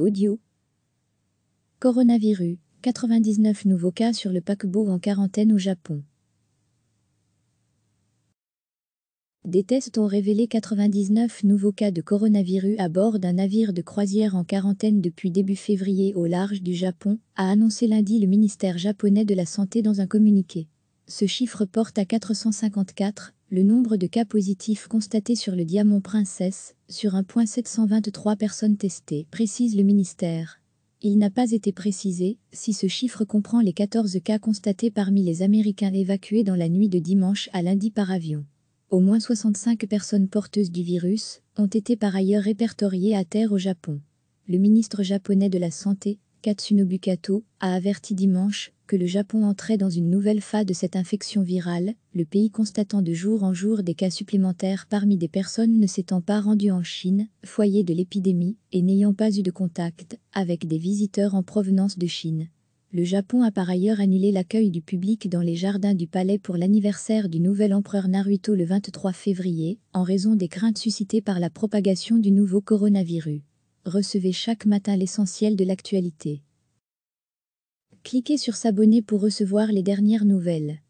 Audio. Coronavirus, 99 nouveaux cas sur le paquebot en quarantaine au Japon. Des tests ont révélé 99 nouveaux cas de coronavirus à bord d'un navire de croisière en quarantaine depuis début février au large du Japon, a annoncé lundi le ministère japonais de la Santé dans un communiqué. Ce chiffre porte à 454 le nombre de cas positifs constatés sur le Diamant Princesse, sur un 723 personnes testées, précise le ministère. Il n'a pas été précisé si ce chiffre comprend les 14 cas constatés parmi les Américains évacués dans la nuit de dimanche à lundi par avion. Au moins 65 personnes porteuses du virus ont été par ailleurs répertoriées à terre au Japon. Le ministre japonais de la Santé Katsunobu Kato, a averti dimanche que le Japon entrait dans une nouvelle phase de cette infection virale, le pays constatant de jour en jour des cas supplémentaires parmi des personnes ne s'étant pas rendues en Chine, foyer de l'épidémie, et n'ayant pas eu de contact avec des visiteurs en provenance de Chine. Le Japon a par ailleurs annulé l'accueil du public dans les jardins du palais pour l'anniversaire du nouvel empereur Naruto le 23 février, en raison des craintes suscitées par la propagation du nouveau coronavirus. Recevez chaque matin l'essentiel de l'actualité. Cliquez sur S'abonner pour recevoir les dernières nouvelles.